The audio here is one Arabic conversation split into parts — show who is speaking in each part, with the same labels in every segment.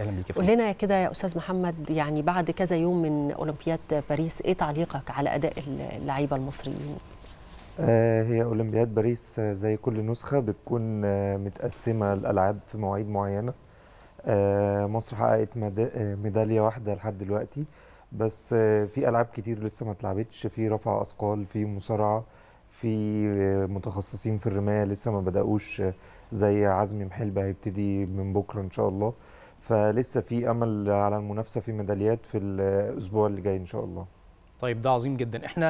Speaker 1: اهلا بيك قول لنا كده يا استاذ محمد يعني بعد كذا يوم من اولمبياد باريس ايه تعليقك على اداء اللعيبه المصريين؟ آه، هي اولمبياد باريس زي كل نسخه بتكون آه، متقسمه الالعاب في مواعيد معينه آه، مصر حققت ميداليه واحده لحد دلوقتي بس في العاب كتير لسه ما اتلعبتش في رفع اثقال في مصارعه في متخصصين في الرمايه لسه ما بداوش زي عزمي محلبه هيبتدي من بكره ان شاء الله فلسه في امل على المنافسه في ميداليات في الاسبوع اللي جاي ان شاء الله طيب ده عظيم جدا احنا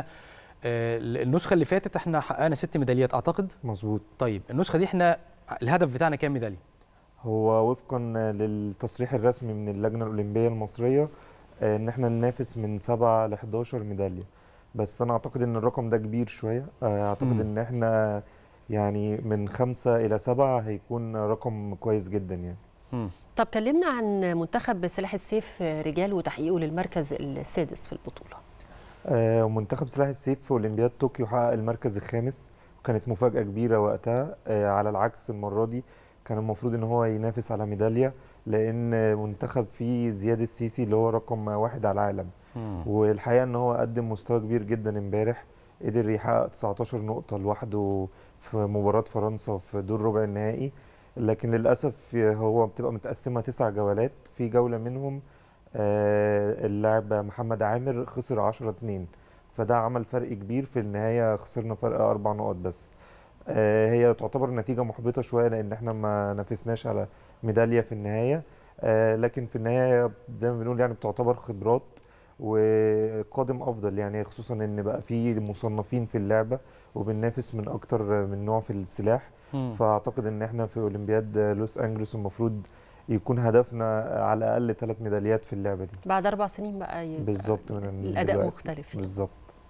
Speaker 1: آه، النسخه اللي فاتت احنا حققنا ست ميداليات اعتقد مظبوط طيب النسخه دي احنا الهدف بتاعنا كام ميداليه هو وفقا للتصريح الرسمي من اللجنه الاولمبيه المصريه آه، ان احنا ننافس من 7 ل 11 ميداليه بس انا اعتقد ان الرقم ده كبير شويه آه، اعتقد م. ان احنا يعني من خمسة الى سبعة هيكون رقم كويس جدا يعني م. طب كلمنا عن منتخب سلاح السيف رجال وتحقيقه للمركز السادس في البطوله آه، منتخب سلاح السيف في اولمبياد طوكيو حقق المركز الخامس وكانت مفاجاه كبيره وقتها آه، على العكس المره دي كان المفروض ان هو ينافس على ميداليه لان منتخب فيه زياد السيسي اللي هو رقم واحد على العالم والحقيقه ان هو قدم مستوى كبير جدا امبارح قدر يحقق 19 نقطه لوحده في مباراه فرنسا في دور ربع النهائي لكن للاسف هو بتبقى متقسمه تسع جولات في جوله منهم آه، اللاعب محمد عامر خسر 10 2 فده عمل فرق كبير في النهايه خسرنا فرق اربع نقط بس آه، هي تعتبر نتيجه محبطه شويه لان احنا ما نافسناش على ميداليه في النهايه آه، لكن في النهايه زي ما بنقول يعني بتعتبر خبرات وقادم افضل يعني خصوصا ان بقى في مصنفين في اللعبه وبننافس من اكتر من نوع في السلاح مم. فاعتقد ان احنا في اولمبياد لوس انجلوس المفروض يكون هدفنا على الاقل ثلاث ميداليات في اللعبه دي بعد اربع سنين بقى يبقى بالظبط من الاداء دلوقتي. مختلف بالظبط